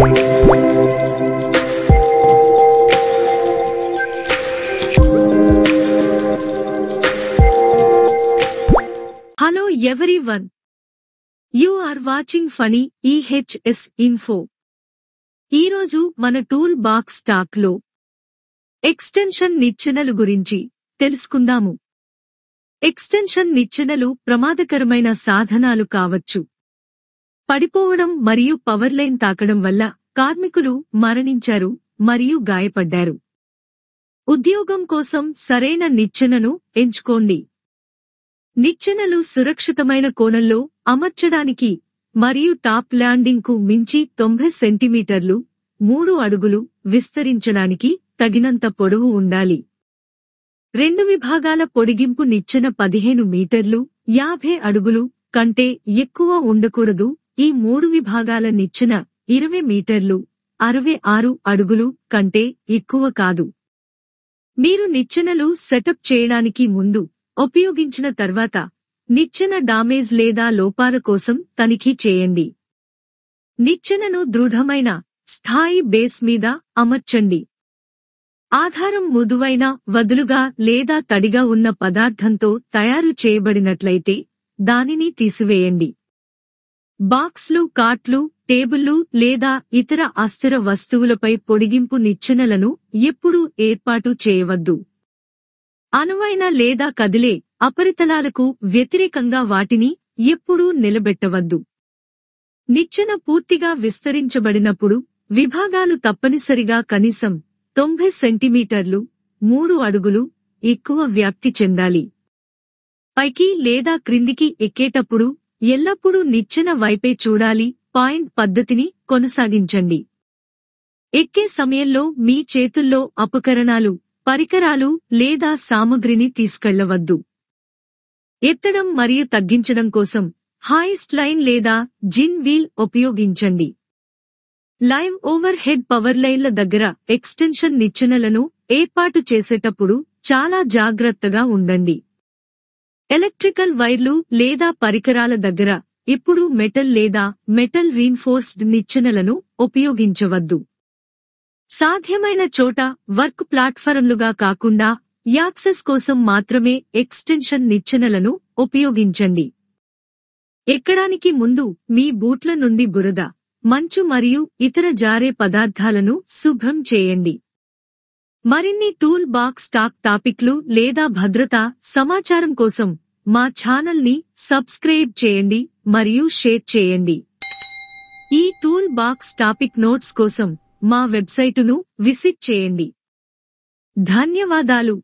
Hello Hello everyone. You are watching Funny EHS Info. ఈరోజు మన tool box stock లో extension నిచ్చెనలు గురించి తెలుసుకుందాము ఎక్స్టెన్షన్ నిచ్చెనలు ప్రమాదకరమైన సాధనాలు కావచ్చు పడిపోవడం మరియు పవర్లైన్ తాకడం వల్ల కార్మికులు మరణించారు మరియు గాయపడ్డారు ఉద్యోగం కోసం సరైన నిచ్చెనను ఎంచుకోండి నిచ్చెనలు సురక్షితమైన కోణంలో అమర్చడానికి మరియు టాప్ ల్యాండింగ్కు మించి తొంభై సెంటీమీటర్లు మూడు అడుగులు విస్తరించడానికి తగినంత పొడవు ఉండాలి రెండు విభాగాల పొడిగింపు నిచ్చెన పదిహేను మీటర్లు యాభై అడుగులు కంటే ఎక్కువ ఉండకూడదు ఈ మూడు విభాగాల నిచ్చెన ఇరవై మీటర్లు అరవై ఆరు అడుగులు కంటే ఎక్కువ కాదు మీరు నిచ్చెనలు సెటప్ చేయడానికి ముందు ఉపయోగించిన తర్వాత నిచ్చెన డామేజ్ లేదా లోపాల కోసం తనిఖీ చేయండి నిచ్చెనను దృఢమైన స్థాయి బేస్ మీద అమర్చండి ఆధారం మృదువైన వదులుగా లేదా తడిగా ఉన్న పదార్థంతో తయారు చేయబడినట్లయితే దానిని తీసివేయండి బాక్స్లు కార్ట్లు టేబుళ్లు లేదా ఇతర అస్థిర వస్తువులపై పొడిగింపు నిచ్చెనలను ఎప్పుడూ ఏర్పాటు చేయవద్దు అనువైన లేదా కదిలే అపరితలాలకు వ్యతిరేకంగా వాటిని ఎప్పుడూ నిలబెట్టవద్దు నిచ్చెన పూర్తిగా విస్తరించబడినప్పుడు విభాగాలు తప్పనిసరిగా కనీసం తొంభై సెంటీమీటర్లు మూడు అడుగులు ఎక్కువ వ్యాప్తి చెందాలి పైకి లేదా క్రిందికి ఎక్కేటప్పుడు ఎల్లప్పుడూ నిచ్చెన వైపే చూడాలి పాయింట్ పద్ధతిని కొనసాగించండి ఎక్కే సమయంలో మీ చేతుల్లో అపకరణాలు పరికరాలు లేదా సామగ్రిని తీసుకెళ్లవద్దు ఎత్తడం మరియు తగ్గించడం కోసం హాయిస్ట్ లైన్ లేదా జిన్ వీల్ ఉపయోగించండి లైవ్ ఓవర్ హెడ్ పవర్ లైన్ల దగ్గర ఎక్స్టెన్షన్ నిచ్చెనలను ఏర్పాటు చేసేటప్పుడు చాలా జాగ్రత్తగా ఉండండి ఎలక్ట్రికల్ వైర్లు లేదా పరికరాల దగ్గర ఇప్పుడు మెటల్ లేదా మెటల్ రీన్ఫోర్స్డ్ నిచ్చెనలను ఉపయోగించవద్దు సాధ్యమైన చోట వర్క్ ప్లాట్ఫారంలుగా కాకుండా యాక్సెస్ కోసం మాత్రమే ఎక్స్టెన్షన్ నిచ్చెనలను ఉపయోగించండి ఎక్కడానికి ముందు మీ బూట్ల నుండి బురద మంచు మరియు ఇతర జారే పదార్థాలను శుభ్రం చేయండి మరిన్ని టూల్ బాక్స్ టాక్ టాపిక్లు లేదా భద్రత సమాచారం కోసం మా ఛానల్ని సబ్స్క్రైబ్ చేయండి మరియు షేర్ చేయండి ఈ టూల్ బాక్స్ టాపిక్ నోట్స్ కోసం మా వెబ్సైటును విసిట్ చేయండి ధన్యవాదాలు